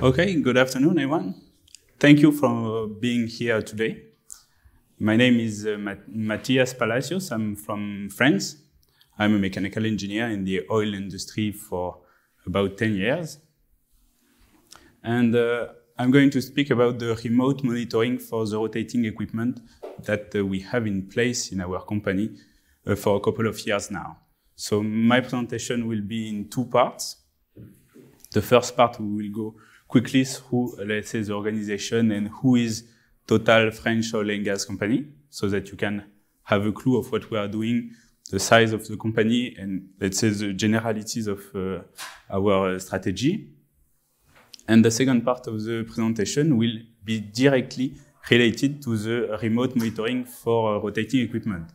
Okay, good afternoon, everyone. Thank you for being here today. My name is uh, Mat- Palacios. I'm from France. I'm a mechanical engineer in the oil industry for about 10 years. And uh, I'm going to speak about the remote monitoring for the rotating equipment that uh, we have in place in our company uh, for a couple of years now. So my presentation will be in two parts. The first part, we will go quickly through, uh, let's say, the organization and who is Total French oil and gas company, so that you can have a clue of what we are doing, the size of the company, and let's say the generalities of uh, our strategy. And the second part of the presentation will be directly related to the remote monitoring for uh, rotating equipment.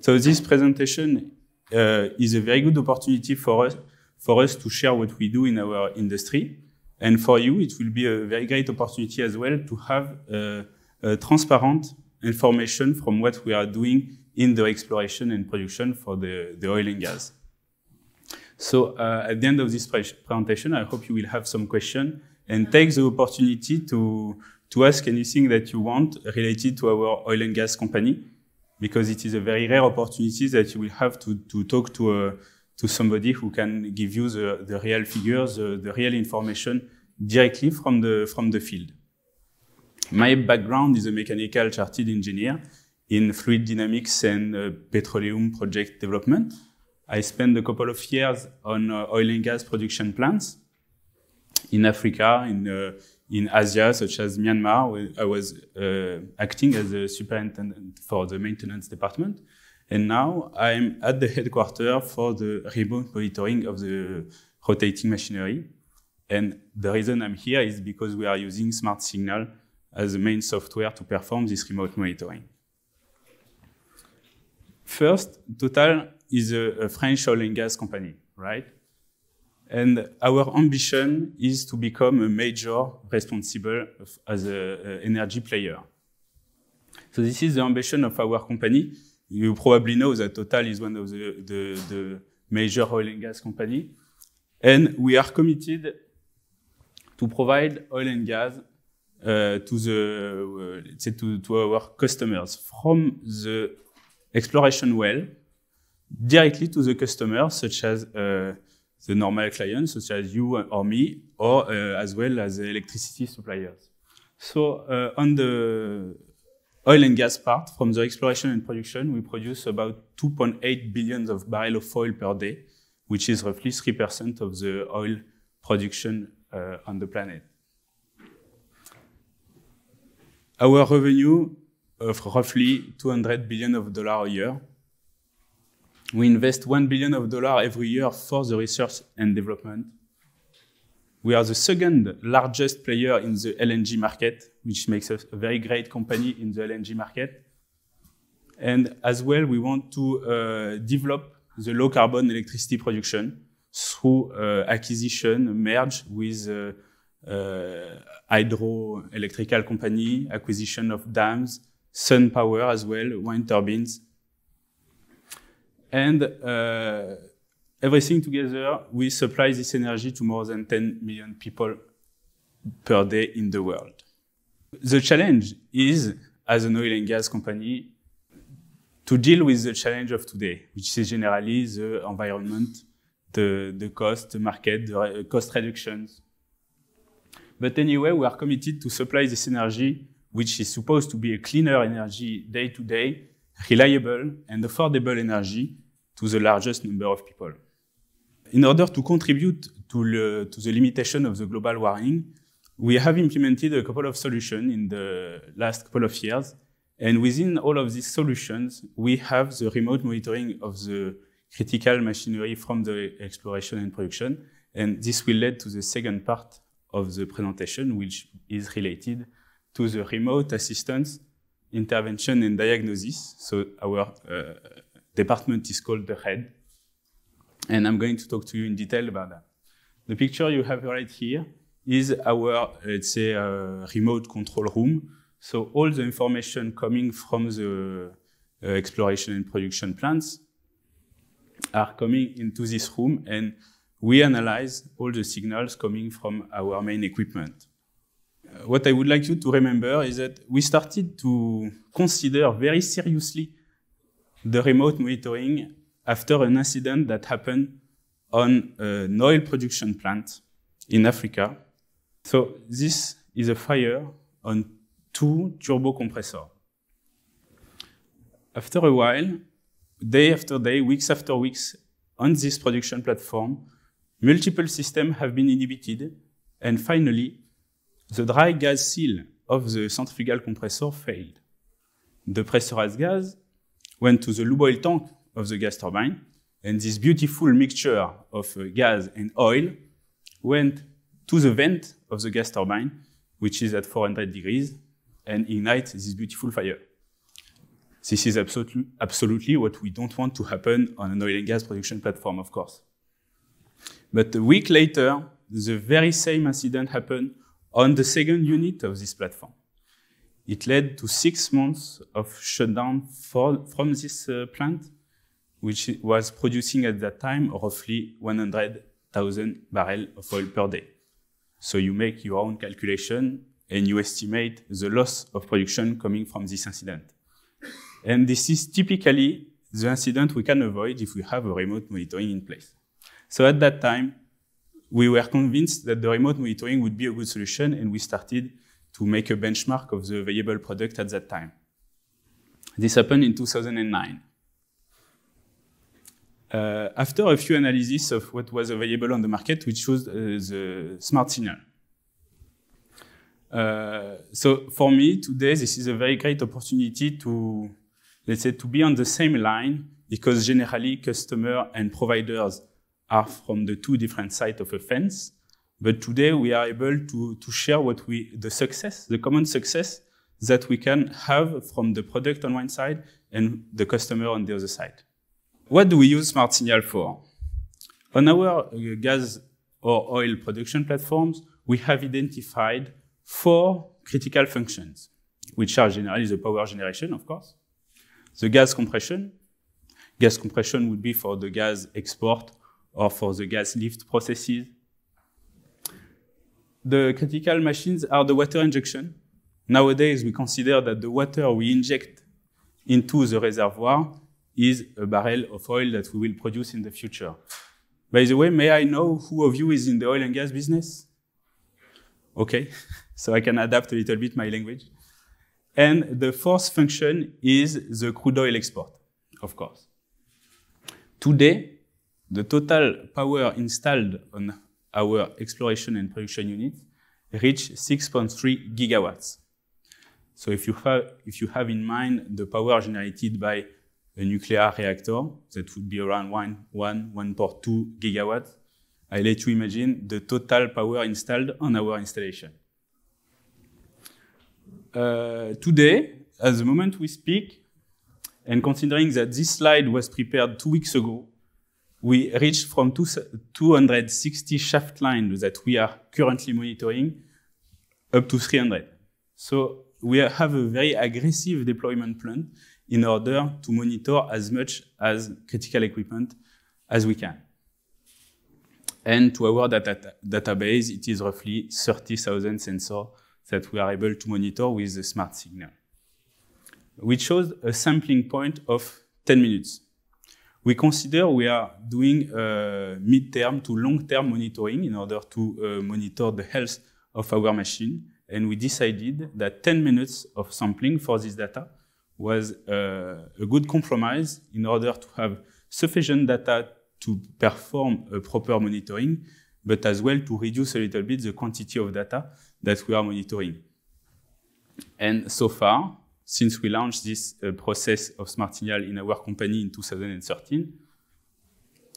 So this presentation uh, is a very good opportunity for us, for us to share what we do in our industry and for you, it will be a very great opportunity as well to have uh, uh, transparent information from what we are doing in the exploration and production for the, the oil and gas. So uh, at the end of this pre presentation, I hope you will have some questions and take the opportunity to, to ask anything that you want related to our oil and gas company, because it is a very rare opportunity that you will have to, to talk to a to somebody who can give you the, the real figures, the, the real information directly from the, from the field. My background is a mechanical chartered engineer in fluid dynamics and uh, petroleum project development. I spent a couple of years on uh, oil and gas production plants in Africa, in, uh, in Asia, such as Myanmar. I was uh, acting as a superintendent for the maintenance department. And now I'm at the headquarters for the remote monitoring of the rotating machinery. And the reason I'm here is because we are using Smart Signal as the main software to perform this remote monitoring. First, Total is a, a French oil and gas company, right? And our ambition is to become a major responsible as an energy player. So this is the ambition of our company. you probably know that Total is one of the, major oil and gas company. And we are committed to provide oil and gas uh, to the uh, to, our customers from the exploration well directly to the customers, such as uh, the normal clients, such as you or me, or as well as the electricity suppliers. So on the oil and gas part, from the exploration and production, we produce about 2.8 billion of barrels of oil per day, which is roughly 3% of the oil production uh, on the planet. Our revenue of roughly 200 billion of dollars a year. We invest 1 billion of dollars every year for the research and development we are the second largest player in the LNG market, which makes us a very great company in the LNG market. And as well, we want to uh, develop the low carbon electricity production through uh, acquisition, merge with uh, uh hydroelectrical company, acquisition of dams, sun power as well, wind turbines. And uh, everything together, we supply this energy to more than 10 million people per day in the world. The challenge is, as an oil and gas company, to deal with the challenge of today, which is generally the environment, the, the cost, the market, the cost reductions. But anyway, we are committed to supply this energy, which is supposed to be a cleaner energy day to day, reliable and affordable energy to the largest number of people in order to contribute to, le, to the limitation of the global warming, we have implemented a couple of solutions in the last couple of years. And within all of these solutions, we have the remote monitoring of the critical machinery from the exploration and production. And this will lead to the second part of the presentation, which is related to the remote assistance, intervention, and diagnosis. So our uh, department is called the HEAD. And I'm going to talk to you in detail about that. The picture you have right here is our, let's say, uh, remote control room. So all the information coming from the uh, exploration and production plants are coming into this room and we analyze all the signals coming from our main equipment. Uh, what I would like you to remember is that we started to consider very seriously the remote monitoring after an incident that happened on an oil production plant in Africa. So this is a fire on two turbo compressors. After a while, day after day, weeks after weeks, on this production platform, multiple systems have been inhibited, and finally, the dry gas seal of the centrifugal compressor failed. The pressurized gas went to the lube oil tank of the gas turbine. And this beautiful mixture of uh, gas and oil went to the vent of the gas turbine, which is at 400 degrees, and ignites this beautiful fire. This is absolutely, absolutely what we don't want to happen on an oil and gas production platform, of course. But a week later, the very same incident happened on the second unit of this platform. It led to six months of shutdown for, from this uh, plant which was producing at that time roughly 100,000 barrels of oil per day. So you make your own calculation and you estimate the loss of production coming from this incident. And this is typically the incident we can avoid if we have a remote monitoring in place. So at that time, we were convinced that the remote monitoring would be a good solution and we started to make a benchmark of the available product at that time. This happened in 2009 uh, after a few analyses of what was available on the market, we chose uh, the smart signal. Uh, so for me today, this is a very great opportunity to, let's say, to be on the same line because generally customer and providers are from the two different sides of a fence. But today we are able to, to share what we, the success, the common success that we can have from the product on one side and the customer on the other side. What do we use Smart Signal for? On our uh, gas or oil production platforms, we have identified four critical functions, which are generally the power generation, of course, the gas compression. Gas compression would be for the gas export or for the gas lift processes. The critical machines are the water injection. Nowadays, we consider that the water we inject into the reservoir is a barrel of oil that we will produce in the future. By the way, may I know who of you is in the oil and gas business? Okay, so I can adapt a little bit my language. And the fourth function is the crude oil export, of course. Today, the total power installed on our exploration and production unit reached 6.3 gigawatts. So if you, have, if you have in mind the power generated by a nuclear reactor that would be around one, one, 1.2 gigawatts, I let you imagine the total power installed on our installation. Uh, today, at the moment we speak, and considering that this slide was prepared two weeks ago, we reached from 260 shaft lines that we are currently monitoring up to 300. So we have a very aggressive deployment plan in order to monitor as much as critical equipment as we can. And to our data database, it is roughly 30,000 sensors that we are able to monitor with the smart signal, which shows a sampling point of 10 minutes. We consider we are doing uh, mid-term to long-term monitoring in order to uh, monitor the health of our machine, and we decided that 10 minutes of sampling for this data was uh, a good compromise in order to have sufficient data to perform a proper monitoring, but as well to reduce a little bit the quantity of data that we are monitoring. And so far, since we launched this uh, process of smart signal in our company in 2013,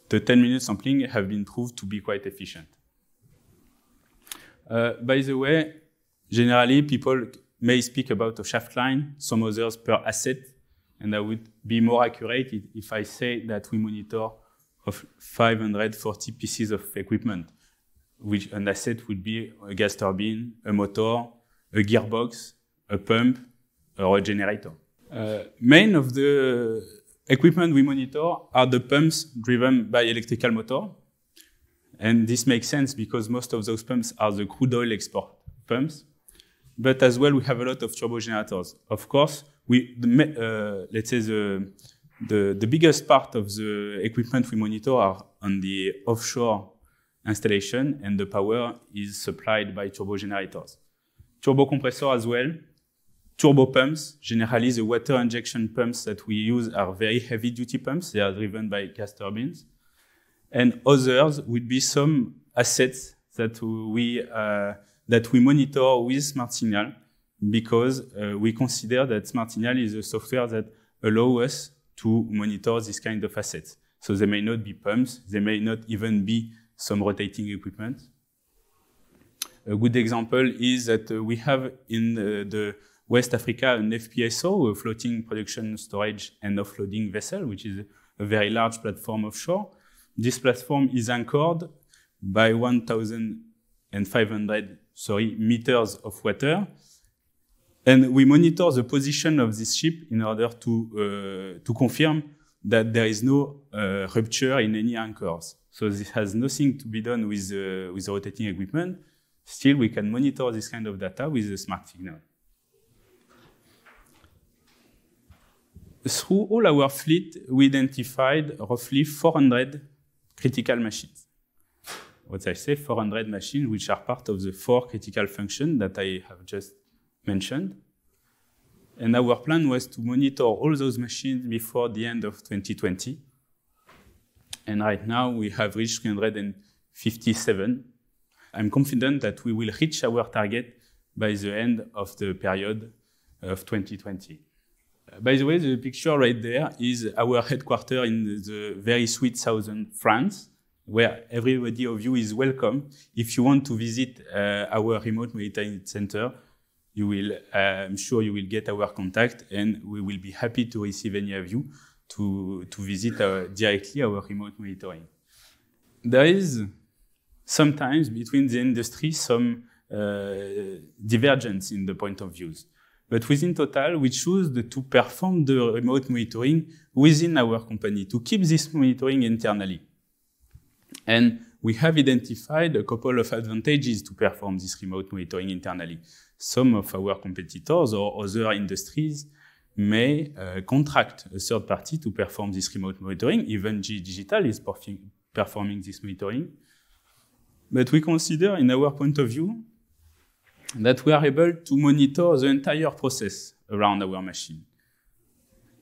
the 10-minute sampling have been proved to be quite efficient. Uh, by the way, generally people may speak about a shaft line, some others per asset, and I would be more accurate if I say that we monitor of 540 pieces of equipment, which an asset would be a gas turbine, a motor, a gearbox, a pump, or a generator. Uh, main of the equipment we monitor are the pumps driven by electrical motor. And this makes sense because most of those pumps are the crude oil export pumps but as well we have a lot of turbo generators. Of course, we the, uh, let's say the, the the biggest part of the equipment we monitor are on the offshore installation, and the power is supplied by turbo generators, turbo compressor as well. Turbo pumps, generally the water injection pumps that we use are very heavy duty pumps. They are driven by gas turbines. And others would be some assets that we uh, that we monitor with Smart Signal because uh, we consider that Smart Signal is a software that allows us to monitor this kind of assets. So they may not be pumps, they may not even be some rotating equipment. A good example is that uh, we have in uh, the West Africa an FPSO, a floating production storage and offloading vessel, which is a very large platform offshore. This platform is anchored by 1,500 sorry, meters of water. And we monitor the position of this ship in order to, uh, to confirm that there is no uh, rupture in any anchors. So this has nothing to be done with, uh, with the rotating equipment. Still, we can monitor this kind of data with a smart signal. Through all our fleet, we identified roughly 400 critical machines what I say, 400 machines, which are part of the four critical functions that I have just mentioned. And our plan was to monitor all those machines before the end of 2020. And right now we have reached 357. I'm confident that we will reach our target by the end of the period of 2020. By the way, the picture right there is our headquarters in the very sweet southern France where everybody of you is welcome. If you want to visit uh, our remote monitoring center, you will, uh, I'm sure you will get our contact and we will be happy to receive any of you to, to visit uh, directly our remote monitoring. There is sometimes between the industry some uh, divergence in the point of views. But within Total, we choose to perform the remote monitoring within our company, to keep this monitoring internally. And we have identified a couple of advantages to perform this remote monitoring internally. Some of our competitors or other industries may uh, contract a third party to perform this remote monitoring. Even G Digital is performing this monitoring. But we consider, in our point of view, that we are able to monitor the entire process around our machine.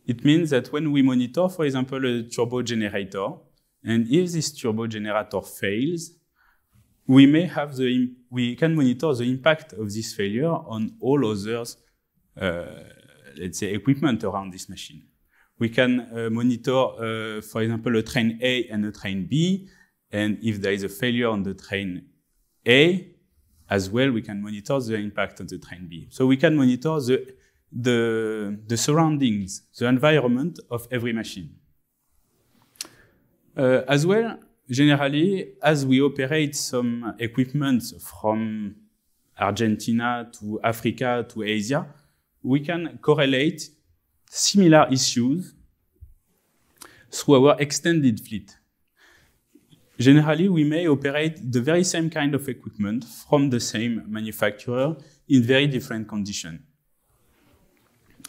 It means that when we monitor, for example, a turbo generator, And if this turbo generator fails, we may have the, we can monitor the impact of this failure on all others, uh, let's say, equipment around this machine. We can uh, monitor, uh, for example, a train A and a train B, and if there is a failure on the train A, as well, we can monitor the impact on the train B. So we can monitor the, the, the surroundings, the environment of every machine. Uh, as well, generally, as we operate some equipment from Argentina to Africa to Asia, we can correlate similar issues through our extended fleet. Generally, we may operate the very same kind of equipment from the same manufacturer in very different conditions.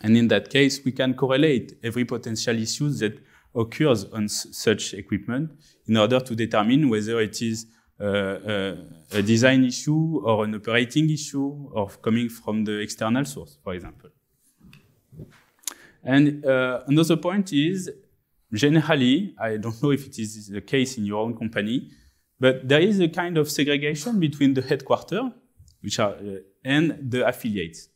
And in that case, we can correlate every potential issue that occurs on such equipment in order to determine whether it is uh, uh a design issue or an operating issue or coming from the external source, for example. And uh, another point is, generally, I don't know if it is the case in your own company, but there is a kind of segregation between the headquarters, which are, uh, and the affiliates.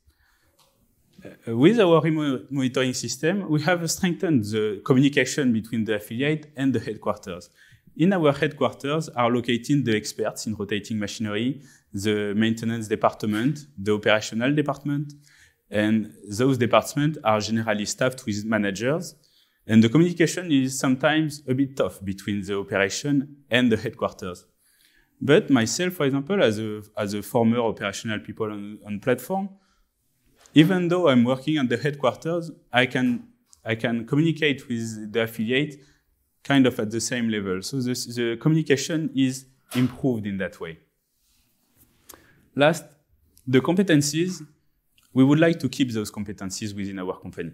Uh, with our monitoring system, we have strengthened the communication between the affiliate and the headquarters. In our headquarters are located the experts in rotating machinery, the maintenance department, the operational department, and those departments are generally staffed with managers. And the communication is sometimes a bit tough between the operation and the headquarters. But myself, for example, as a, as a former operational people on, on platform, even though I'm working at the headquarters, I can I can communicate with the affiliate kind of at the same level. So this, the communication is improved in that way. Last, the competencies, we would like to keep those competencies within our company.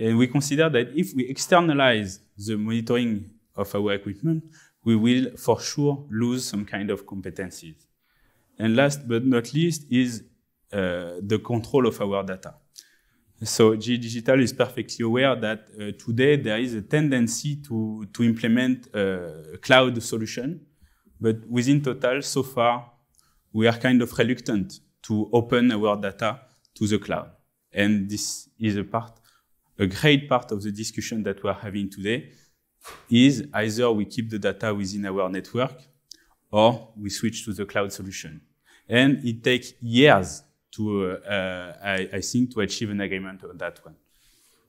And we consider that if we externalize the monitoring of our equipment, we will for sure lose some kind of competencies. And last but not least is Euh, the control of our data. So G Digital is perfectly aware that uh, today there is a tendency to, to implement a uh, cloud solution, but within Total, so far, we are kind of reluctant to open our data to the cloud. And this is a part, a great part of the discussion that we are having today is either we keep the data within our network or we switch to the cloud solution. And it takes years to, uh, I, I think, to achieve an agreement on that one.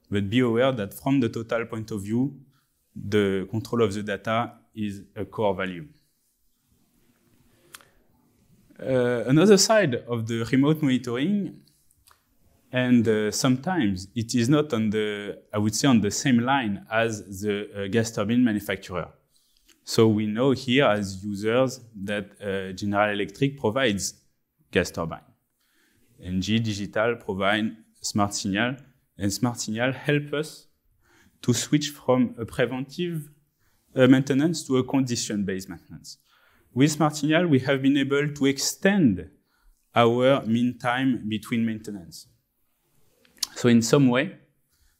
But be aware that from the total point of view, the control of the data is a core value. Uh, another side of the remote monitoring, and uh, sometimes it is not on the, I would say, on the same line as the uh, gas turbine manufacturer. So we know here as users that uh, General Electric provides gas turbine and G Digital provide Smart Signal, and Smart Signal help us to switch from a preventive uh, maintenance to a condition-based maintenance. With Smart Signal, we have been able to extend our mean time between maintenance. So in some way,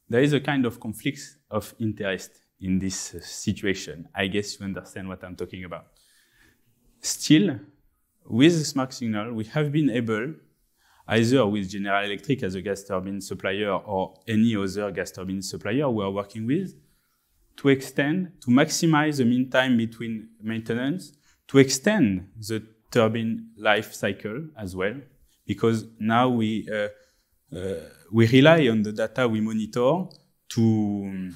there is a kind of conflict of interest in this uh, situation. I guess you understand what I'm talking about. Still, with Smart Signal, we have been able either with General Electric as a gas turbine supplier or any other gas turbine supplier we are working with, to extend, to maximize the mean time between maintenance, to extend the turbine life cycle as well, because now we, uh, uh, we rely on the data we monitor to,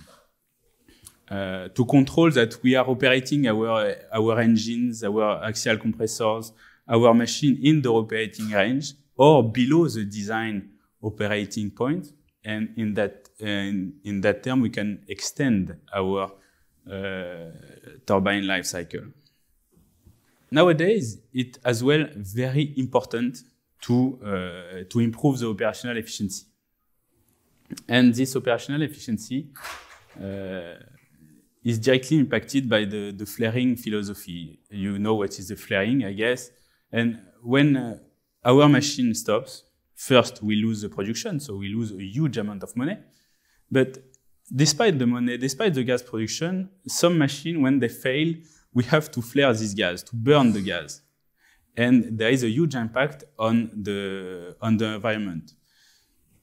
uh, to control that we are operating our, our engines, our axial compressors, our machine in the operating range, or below the design operating point. And in that, uh, in, in, that term, we can extend our uh, turbine life cycle. Nowadays, it as well very important to, uh, to improve the operational efficiency. And this operational efficiency uh, is directly impacted by the, the flaring philosophy. You know what is the flaring, I guess. And when uh, our machine stops. First, we lose the production, so we lose a huge amount of money. But despite the money, despite the gas production, some machine, when they fail, we have to flare this gas, to burn the gas. And there is a huge impact on the, on the environment.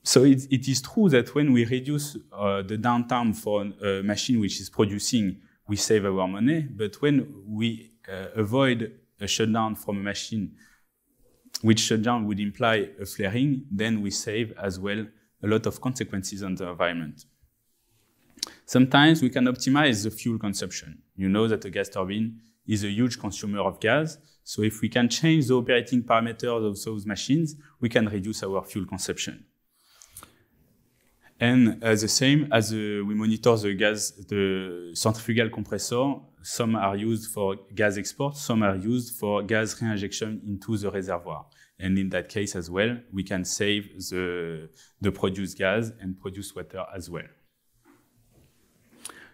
So it, it is true that when we reduce uh, the downtime for a machine which is producing, we save our money. But when we uh, avoid a shutdown from a machine which shutdown would imply a flaring, then we save as well a lot of consequences on the environment. Sometimes we can optimize the fuel consumption. You know that a gas turbine is a huge consumer of gas. So if we can change the operating parameters of those machines, we can reduce our fuel consumption. And uh, the same as uh, we monitor the gas, the centrifugal compressor, some are used for gas export, some are used for gas reinjection into the reservoir. And in that case as well, we can save the, the produced gas and produce water as well.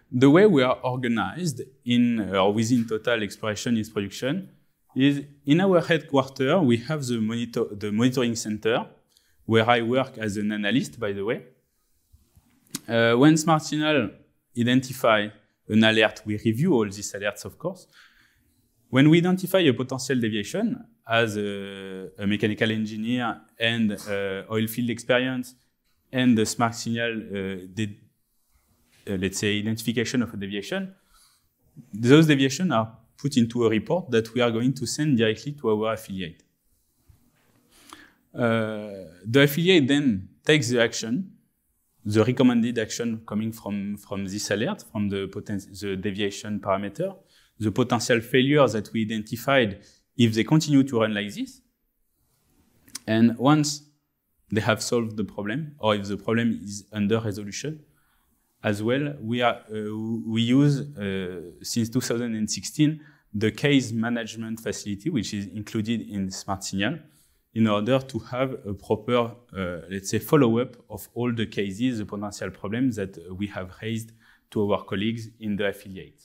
The way we are organized in uh, or uh, within Total Exploration is Production is in our headquarters, we have the, monitor, the monitoring center where I work as an analyst, by the way. Uh, when Smart Signal identify an alert, we review all these alerts, of course. When we identify a potential deviation, as a, a mechanical engineer and uh, oil field experience, and the Smart Signal, uh, did, uh, let's say, identification of a deviation, those deviations are put into a report that we are going to send directly to our affiliate. Uh, the affiliate then takes the action the recommended action coming from, from this alert, from the, the deviation parameter, the potential failure that we identified if they continue to run like this. And once they have solved the problem, or if the problem is under resolution, as well, we, are, uh, we use, uh, since 2016, the case management facility, which is included in Smart Signal, in order to have a proper, uh, let's say, follow-up of all the cases, the potential problems that uh, we have raised to our colleagues in the affiliate.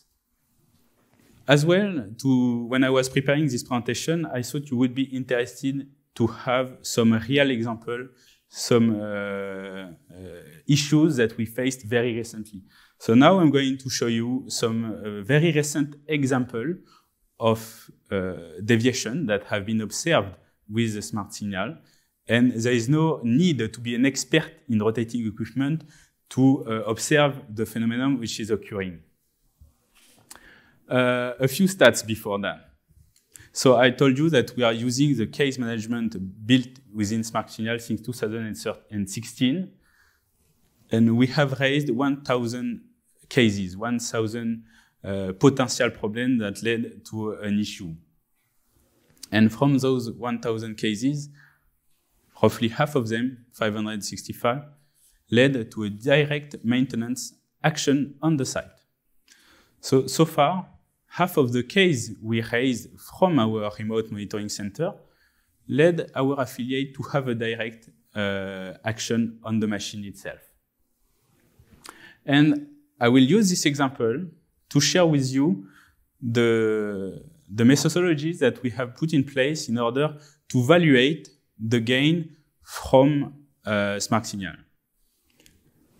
As well, to, when I was preparing this presentation, I thought you would be interested to have some real example, some uh, uh, issues that we faced very recently. So now I'm going to show you some uh, very recent example of uh, deviation that have been observed with a smart signal. And there is no need to be an expert in rotating equipment to uh, observe the phenomenon which is occurring. Uh, a few stats before that. So I told you that we are using the case management built within Smart Signal since 2016. And we have raised 1,000 cases, 1,000 uh, potential problems that led to an issue. And from those 1,000 cases, roughly half of them, 565, led to a direct maintenance action on the site. So, so far, half of the cases we raised from our remote monitoring center led our affiliate to have a direct uh, action on the machine itself. And I will use this example to share with you the the methodologies that we have put in place in order to evaluate the gain from uh, Smart Signal.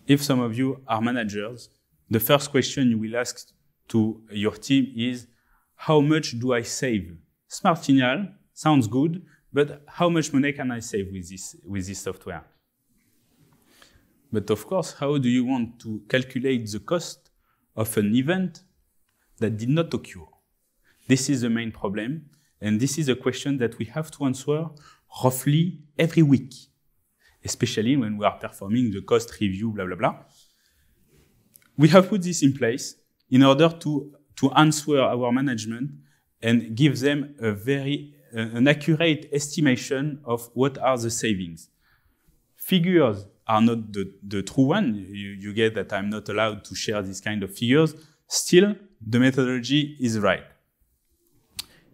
If some of you are managers, the first question you will ask to your team is, how much do I save? Smart Signal sounds good, but how much money can I save with this, with this software? But of course, how do you want to calculate the cost of an event that did not occur? This is the main problem. And this is a question that we have to answer roughly every week, especially when we are performing the cost review, blah, blah, blah. We have put this in place in order to, to answer our management and give them a very, uh, an accurate estimation of what are the savings. Figures are not the, the true one. You, you get that I'm not allowed to share this kind of figures. Still, the methodology is right.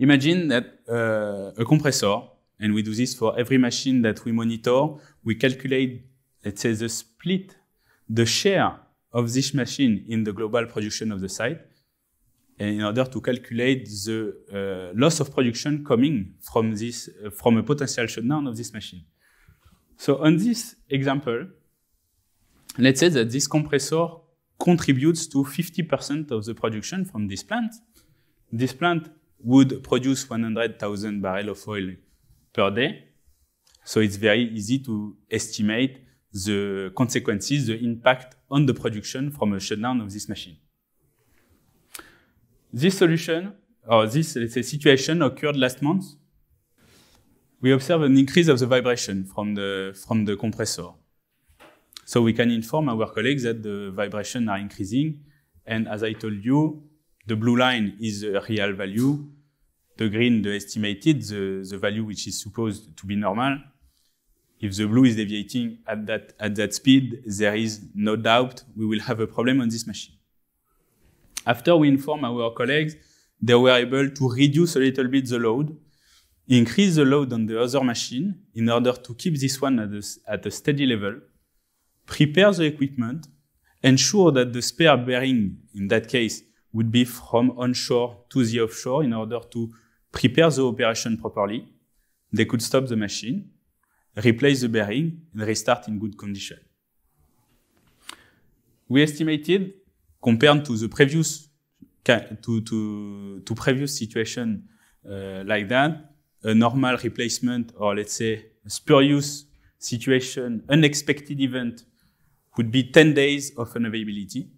Imagine that uh, a compressor, and we do this for every machine that we monitor, we calculate, let's say, the split, the share of this machine in the global production of the site, in order to calculate the uh, loss of production coming from this, uh, from a potential shutdown of this machine. So on this example, let's say that this compressor contributes to 50% of the production from this plant. This plant would produce 100,000 barrel of oil per day. So it's very easy to estimate the consequences, the impact on the production from a shutdown of this machine. This solution, or this let's say, situation occurred last month. We observe an increase of the vibration from the, from the compressor. So we can inform our colleagues that the vibration are increasing. And as I told you, the blue line is the real value, the green, the estimated, the, the value which is supposed to be normal. If the blue is deviating at that, at that speed, there is no doubt we will have a problem on this machine. After we inform our colleagues, they were able to reduce a little bit the load, increase the load on the other machine in order to keep this one at a, at a steady level, prepare the equipment, ensure that the spare bearing, in that case, would be from onshore to the offshore in order to prepare the operation properly. They could stop the machine, replace the bearing, and restart in good condition. We estimated, compared to the previous to, to, to previous situation uh, like that, a normal replacement or let's say spurious situation, unexpected event would be 10 days of unavailability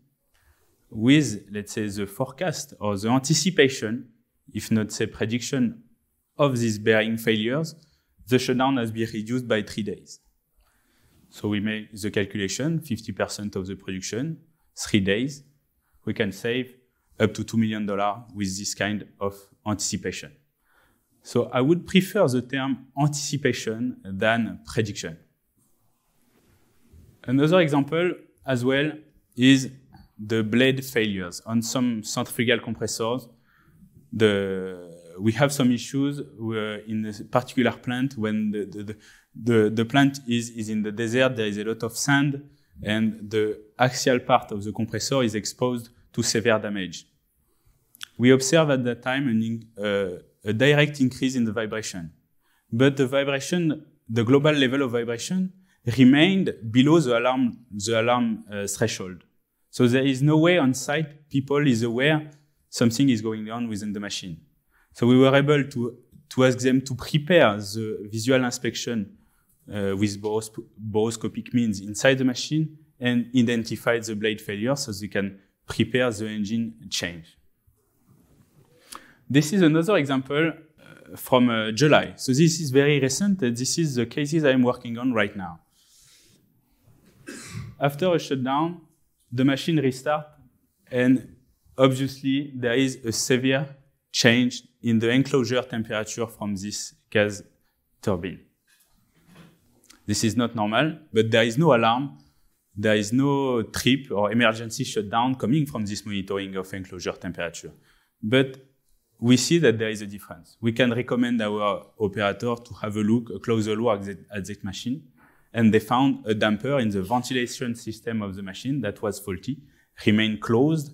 with, let's say, the forecast or the anticipation, if not say prediction, of these bearing failures, the shutdown has been reduced by three days. So we make the calculation, 50% of the production, three days, we can save up to $2 million with this kind of anticipation. So I would prefer the term anticipation than prediction. Another example as well is the blade failures. On some centrifugal compressors, the, we have some issues uh, in a particular plant when the, the, the, the, plant is, is in the desert, there is a lot of sand, and the axial part of the compressor is exposed to severe damage. We observe at that time an, uh, a direct increase in the vibration. But the vibration, the global level of vibration, remained below the alarm, the alarm uh, threshold. So there is no way on site people is aware something is going on within the machine. So we were able to, to ask them to prepare the visual inspection uh, with boros boroscopic means inside the machine and identify the blade failure so they can prepare the engine change. This is another example uh, from uh, July. So this is very recent. this is the cases I'm working on right now. After a shutdown, the machine restart and obviously there is a severe change in the enclosure temperature from this gas turbine. This is not normal, but there is no alarm, there is no trip or emergency shutdown coming from this monitoring of enclosure temperature. But we see that there is a difference. We can recommend our operator to have a look, a closer look at that machine and they found a damper in the ventilation system of the machine that was faulty, remained closed.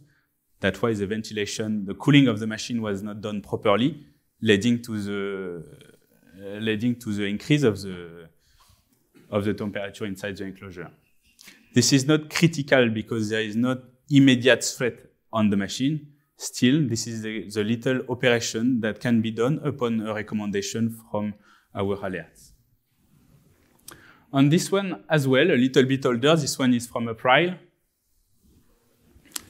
That why the ventilation, the cooling of the machine was not done properly, leading to the uh, leading to the increase of the of the temperature inside the enclosure. This is not critical because there is not immediate threat on the machine. Still, this is the, the little operation that can be done upon a recommendation from our alerts. And this one as well, a little bit older. This one is from April.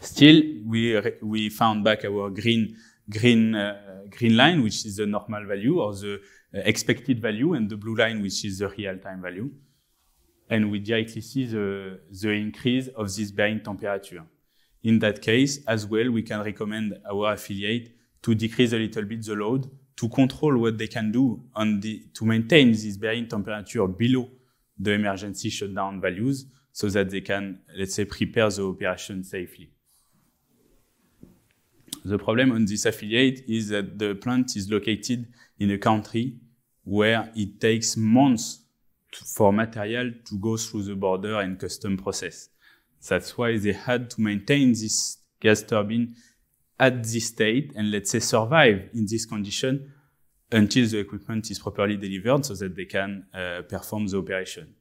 Still, we, we found back our green, green, uh, green line, which is the normal value or the uh, expected value, and the blue line, which is the real-time value. And we directly see the, the increase of this bearing temperature. In that case, as well, we can recommend our affiliate to decrease a little bit the load to control what they can do on the, to maintain this bearing temperature below the emergency shutdown values so that they can, let's say, prepare the operation safely. The problem on this affiliate is that the plant is located in a country where it takes months to, for material to go through the border and custom process. That's why they had to maintain this gas turbine at this state and let's say survive in this condition until the equipment is properly delivered so that they can uh, perform the operation.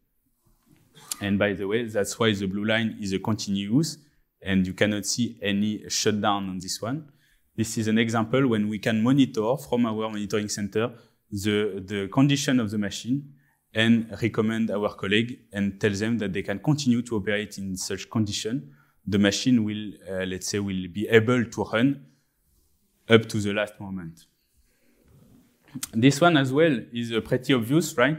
And by the way, that's why the blue line is a continuous and you cannot see any shutdown on this one. This is an example when we can monitor from our monitoring center the, the condition of the machine and recommend our colleague and tell them that they can continue to operate in such condition. The machine will, uh, let's say, will be able to run up to the last moment. This one as well is uh, pretty obvious, right?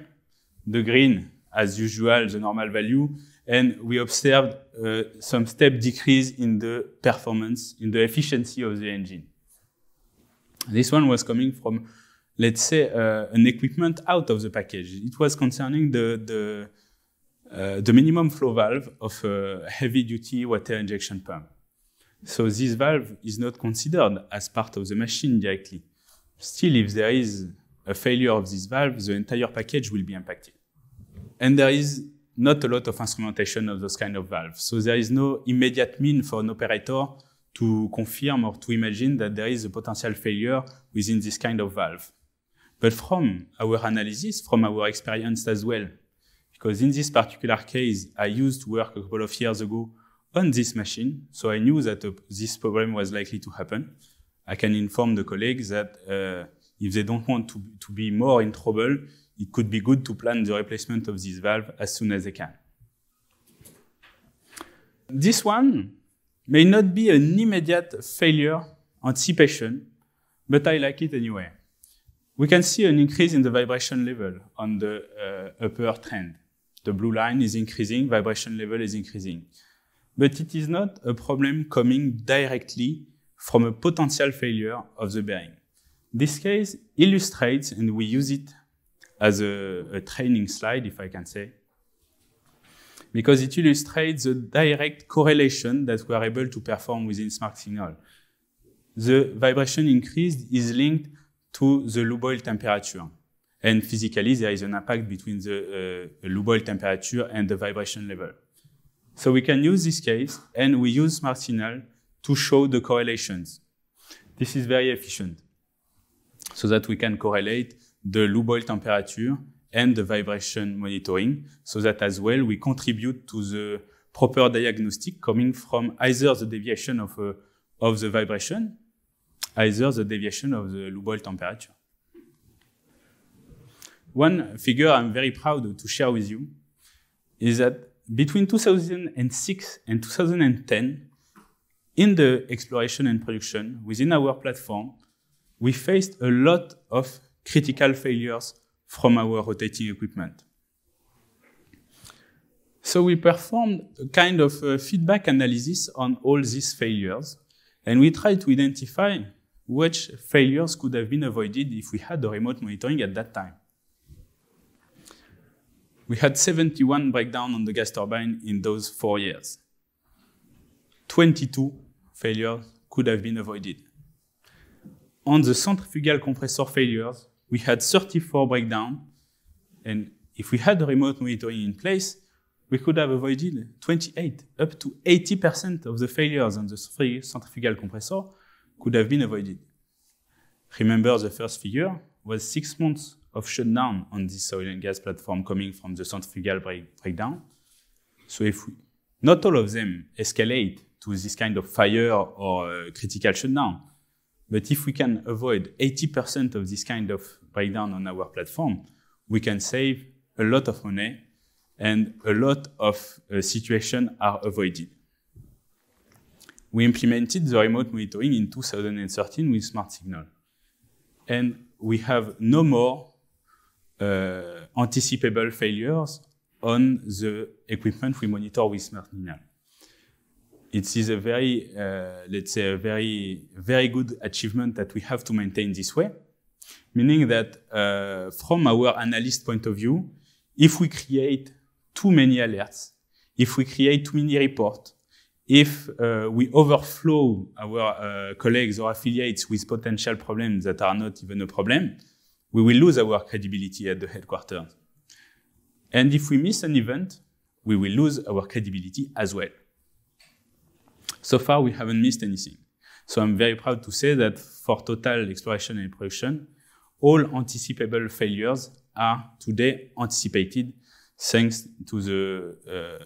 The green, as usual, the normal value, and we observed uh, some step decrease in the performance, in the efficiency of the engine. This one was coming from, let's say, uh, an equipment out of the package. It was concerning the, the, uh, the minimum flow valve of a heavy-duty water injection pump. So this valve is not considered as part of the machine directly. Still, if there is a failure of this valve, the entire package will be impacted. And there is not a lot of instrumentation of those kind of valves. So there is no immediate mean for an operator to confirm or to imagine that there is a potential failure within this kind of valve. But from our analysis, from our experience as well, because in this particular case, I used to work a couple of years ago on this machine, so I knew that uh, this problem was likely to happen. I can inform the colleagues that uh, if they don't want to, to be more in trouble, it could be good to plan the replacement of this valve as soon as they can. This one may not be an immediate failure anticipation, but I like it anyway. We can see an increase in the vibration level on the uh, upper trend. The blue line is increasing, vibration level is increasing. But it is not a problem coming directly from a potential failure of the bearing. This case illustrates, and we use it as a, a training slide, if I can say, because it illustrates the direct correlation that we are able to perform within Smart Signal. The vibration increase is linked to the low oil temperature. And physically, there is an impact between the uh, oil temperature and the vibration level. So we can use this case, and we use Smart Signal to show the correlations. This is very efficient so that we can correlate the low temperature and the vibration monitoring so that as well we contribute to the proper diagnostic coming from either the deviation of, uh, of the vibration, either the deviation of the low temperature. One figure I'm very proud to share with you is that between 2006 and 2010, in the exploration and production within our platform, we faced a lot of critical failures from our rotating equipment. So we performed a kind of a uh, feedback analysis on all these failures, and we tried to identify which failures could have been avoided if we had the remote monitoring at that time. We had 71 breakdowns on the gas turbine in those four years. 22 failure could have been avoided. On the centrifugal compressor failures, we had 34 breakdowns, and if we had the remote monitoring in place, we could have avoided 28, up to 80% of the failures on the centrifugal compressor could have been avoided. Remember the first figure was six months of shutdown on this oil and gas platform coming from the centrifugal breakdown. So if we, not all of them escalate to this kind of fire or uh, critical shutdown. But if we can avoid 80% of this kind of breakdown on our platform, we can save a lot of money and a lot of uh, situations are avoided. We implemented the remote monitoring in 2013 with Smart Signal. And we have no more uh, anticipable failures on the equipment we monitor with Smart Signal it is a very, uh, let's say, a very, very good achievement that we have to maintain this way, meaning that uh, from our analyst point of view, if we create too many alerts, if we create too many reports, if uh, we overflow our uh, colleagues or affiliates with potential problems that are not even a problem, we will lose our credibility at the headquarters. And if we miss an event, we will lose our credibility as well. So far, we haven't missed anything. So I'm very proud to say that for total exploration and production, all anticipable failures are today anticipated thanks to the,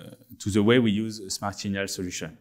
uh, to the way we use smart signal solution.